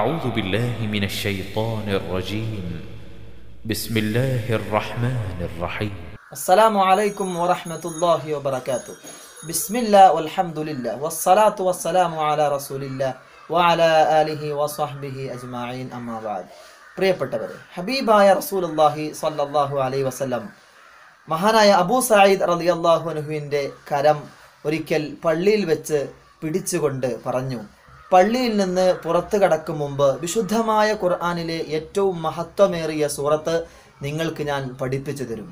أعوذ بالله من الشيطان الرجيم بسم الله الرحمن الرحيم السلام عليكم ورحمة الله وبركاته بسم الله والحمد لله والصلاة والسلام على رسول الله وعلى آله وصحبه أجمعين أما بعد حبيبا يا പ്രിയപ്പെട്ടവരെ ഹബീബായ റസൂലുല്ലാഹി സല്ലല്ലാഹു അലൈഹി വസല്ലം മഹാനായ അബൂ സയ്യിദ് റളിയല്ലാഹു അൻഹുവിൻ്റെ കരം ഒരിക്കൽ പള്ളിയിൽ വെച്ച് പിടിച്ചുകൊണ്ട് പറഞ്ഞു പള്ളിയിൽ നിന്ന് പുറത്തു കടക്കും മുമ്പ് വിശുദ്ധമായ ഖുർആാനിലെ ഏറ്റവും മഹത്വമേറിയ സൂറത്ത് നിങ്ങൾക്ക് ഞാൻ പഠിപ്പിച്ചു തരും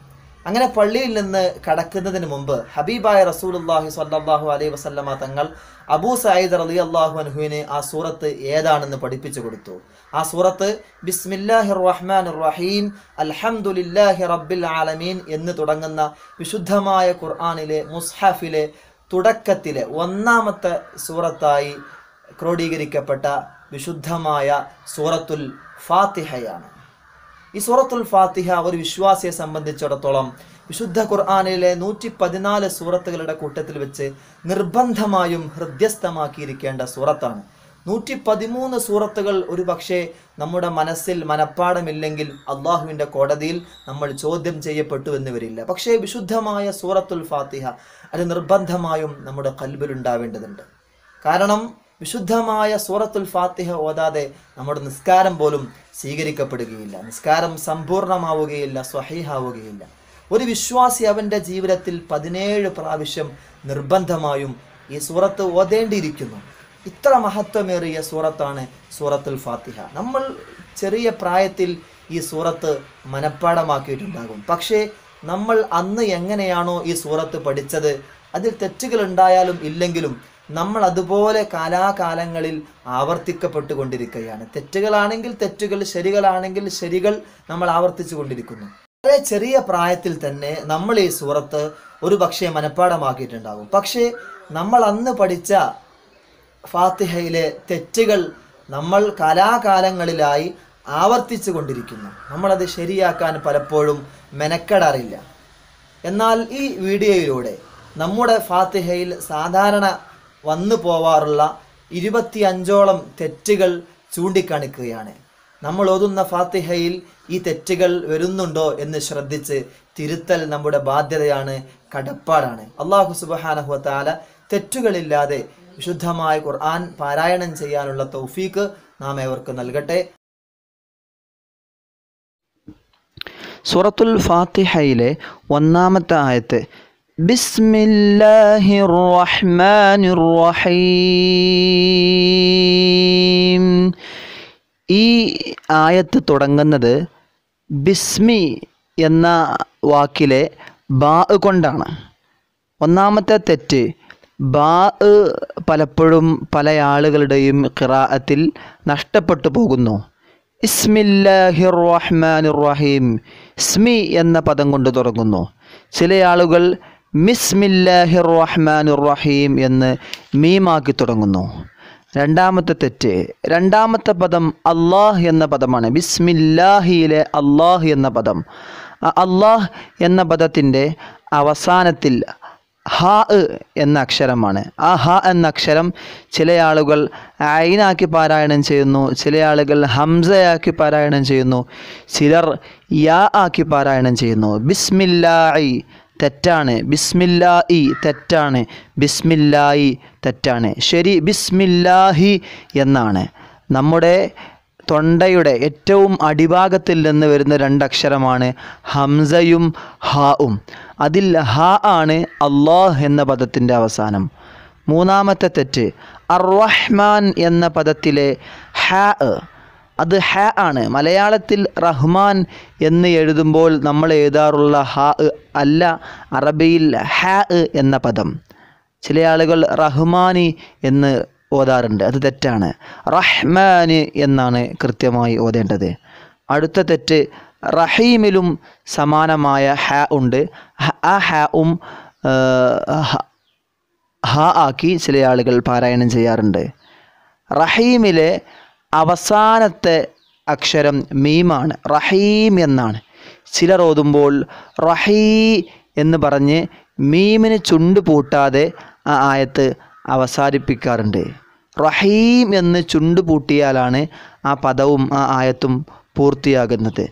അങ്ങനെ പള്ളിയിൽ നിന്ന് കടക്കുന്നതിന് മുമ്പ് ഹബീബായ റസൂലുല്ലാഹി സല്ലാഹു അലൈ വസല്ലമ തങ്ങൾ അബൂ സായിദ് അലി അള്ളാഹു അൻഹുവിന് ആ സൂറത്ത് ഏതാണെന്ന് പഠിപ്പിച്ചു കൊടുത്തു ആ സൂറത്ത് ബിസ്മില്ലാഹി റഹ്മാൻ റഹീം അൽഹംദുലില്ലാഹി റബ്ബിൽ ആലമീൻ എന്ന് തുടങ്ങുന്ന വിശുദ്ധമായ ഖുർആാനിലെ മുസ്ഹഫിലെ തുടക്കത്തിലെ ഒന്നാമത്തെ സൂറത്തായി ക്രോഡീകരിക്കപ്പെട്ട വിശുദ്ധമായ സൂറത്തുൽ ഫാത്തിഹയാണ് ഈ സൂറത്തുൽ ഫാത്തിഹ ഒരു വിശ്വാസിയെ സംബന്ധിച്ചിടത്തോളം വിശുദ്ധ ഖുർആാനിലെ നൂറ്റി പതിനാല് സൂറത്തുകളുടെ കൂട്ടത്തിൽ വെച്ച് നിർബന്ധമായും ഹൃദ്യസ്ഥമാക്കിയിരിക്കേണ്ട സൂറത്താണ് നൂറ്റി പതിമൂന്ന് സൂറത്തുകൾ ഒരു പക്ഷേ നമ്മുടെ മനസ്സിൽ മനപ്പാടമില്ലെങ്കിൽ അള്ളാഹുവിൻ്റെ കോടതിയിൽ നമ്മൾ ചോദ്യം ചെയ്യപ്പെട്ടു എന്ന് വരില്ല പക്ഷേ വിശുദ്ധമായ സൂറത്തുൽ ഫാത്തിഹ അത് നിർബന്ധമായും നമ്മുടെ കൽബിലുണ്ടാവേണ്ടതുണ്ട് കാരണം വിശുദ്ധമായ സൂറത്തുൽ ഫാത്തിഹ ഓതാതെ നമ്മുടെ നിസ്കാരം പോലും സ്വീകരിക്കപ്പെടുകയില്ല നിസ്കാരം സമ്പൂർണമാവുകയില്ല സ്വഹീഹാവുകയില്ല ഒരു വിശ്വാസി അവൻ്റെ ജീവിതത്തിൽ പതിനേഴ് പ്രാവശ്യം നിർബന്ധമായും ഈ സൂറത്ത് ഓതേണ്ടിയിരിക്കുന്നു ഇത്ര മഹത്വമേറിയ സൂറത്താണ് സൂറത്തുൽ ഫാത്തിഹ നമ്മൾ ചെറിയ പ്രായത്തിൽ ഈ സൂറത്ത് മനഃപ്പാടമാക്കിയിട്ടുണ്ടാകും പക്ഷേ നമ്മൾ അന്ന് എങ്ങനെയാണോ ഈ സൂറത്ത് പഠിച്ചത് അതിൽ തെറ്റുകൾ ഉണ്ടായാലും ഇല്ലെങ്കിലും നമ്മൾ അതുപോലെ കാലാകാലങ്ങളിൽ ആവർത്തിക്കപ്പെട്ടു കൊണ്ടിരിക്കുകയാണ് തെറ്റുകളാണെങ്കിൽ തെറ്റുകൾ ശരികളാണെങ്കിൽ ശരികൾ നമ്മൾ ആവർത്തിച്ചു കൊണ്ടിരിക്കുന്നു വളരെ ചെറിയ പ്രായത്തിൽ തന്നെ നമ്മൾ ഈ സൂറത്ത് ഒരു പക്ഷേ മനഃപ്പാടമാക്കിയിട്ടുണ്ടാകും പക്ഷേ നമ്മൾ അന്ന് പഠിച്ച ഫാത്തിഹയിലെ തെറ്റുകൾ നമ്മൾ കാലാകാലങ്ങളിലായി ആവർത്തിച്ചു കൊണ്ടിരിക്കുന്നു നമ്മളത് ശരിയാക്കാൻ പലപ്പോഴും മെനക്കെടാറില്ല എന്നാൽ ഈ വീഡിയോയിലൂടെ നമ്മുടെ ഫാത്തിഹയിൽ സാധാരണ വന്നു പോവാറുള്ള ഇരുപത്തി അഞ്ചോളം തെറ്റുകൾ ചൂണ്ടിക്കാണിക്കുകയാണ് നമ്മൾ ഓതുന്ന ഫാത്തിഹയിൽ ഈ തെറ്റുകൾ വരുന്നുണ്ടോ എന്ന് ശ്രദ്ധിച്ച് തിരുത്തൽ നമ്മുടെ ബാധ്യതയാണ് കടപ്പാടാണ് അള്ളാഹു സുബഹാനഹുവത്താല തെറ്റുകളില്ലാതെ വിശുദ്ധമായ ഖുർആൻ പാരായണം ചെയ്യാനുള്ള തൗഫീക്ക് നാം ഏവർക്ക് നൽകട്ടെ സൂറത്തുൽ ഫാത്തിഹയിലെ ഒന്നാമത്തെ ആയത്ത് بسم الله الرحمن الرحيم ഈ ആയത്ത് തുടങ്ങുന്നത് ബിസ്മി എന്ന വാക്കിലെ ബാ കൊണ്ടാണ് ഒന്നാമത്തെ തെറ്റ് ബാ പലപ്പോഴും പല ആളുകളുടെയും ഖിറാഅത്തിൽ നഷ്ടപ്പെട്ടു പോകുന്നു ഇസ്മില്ലാഹിർ റഹ്മാൻ റഹീം സ്മി എന്ന പദം കൊണ്ട് തുടങ്ങുന്നു ചില ആളുകൾ മിസ്മില്ലാഹിർ റഹ്മാനുർ റഹീം എന്ന് മീമാക്കി തുടങ്ങുന്നു രണ്ടാമത്തെ തെറ്റ് രണ്ടാമത്തെ പദം അള്ളാഹ് എന്ന പദമാണ് ബിസ്മില്ലാഹിയിലെ അള്ളാഹ് എന്ന പദം അള്ളാഹ് എന്ന പദത്തിൻ്റെ അവസാനത്തിൽ ഹ എന്ന അക്ഷരമാണ് ആ ഹ എന്ന അക്ഷരം ചില ആളുകൾ ഐനാക്കി പാരായണം ചെയ്യുന്നു ചില ആളുകൾ ഹംസയാക്കി പാരായണം ചെയ്യുന്നു ചിലർ യാ ആക്കി പാരായണം ചെയ്യുന്നു ബിസ്മില്ലായി തെറ്റാണ് ബിസ്മില്ലായി തെറ്റാണ് ബിസ്മില്ലായി തെറ്റാണ് ശരി ബിസ്മില്ലാഹി എന്നാണ് നമ്മുടെ തൊണ്ടയുടെ ഏറ്റവും അടിഭാഗത്തിൽ നിന്ന് വരുന്ന രണ്ടക്ഷരമാണ് ഹംസയും ഹാവും അതിൽ ഹാ ആണ് അള്ളാഹ് എന്ന പദത്തിൻ്റെ അവസാനം മൂന്നാമത്തെ തെറ്റ് അർ റഹ്മാൻ എന്ന പദത്തിലെ ഹാ അത് ഹ ആണ് മലയാളത്തിൽ റഹ്മാൻ എന്ന് എഴുതുമ്പോൾ നമ്മൾ എഴുതാറുള്ള ഹ അല്ല അറബിയിൽ ഹ എന്ന പദം ചില ആളുകൾ റഹ്മാനി എന്ന് ഓതാറുണ്ട് അത് തെറ്റാണ് റഹ്മാന് എന്നാണ് കൃത്യമായി ഓതേണ്ടത് അടുത്ത തെറ്റ് റഹീമിലും സമാനമായ ഹ ഉണ്ട് ആ ഹ ഉം ഹ ആക്കി ചില ആളുകൾ പാരായണം ചെയ്യാറുണ്ട് റഹീമിലെ അവസാനത്തെ അക്ഷരം മീമാണ് റഹീം എന്നാണ് ചിലർ ഓതുമ്പോൾ റഹീ എന്ന് പറഞ്ഞ് മീമിന് ചുണ്ട് പൂട്ടാതെ ആ ആയത്ത് അവസാനിപ്പിക്കാറുണ്ട് റഹീം എന്ന് ചുണ്ട് പൂട്ടിയാലാണ് ആ പദവും ആ ആയത്തും പൂർത്തിയാകുന്നത്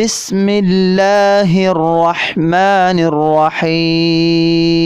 ബിസ്മില്ലാഹി റഹ്മാനിർ റഹീം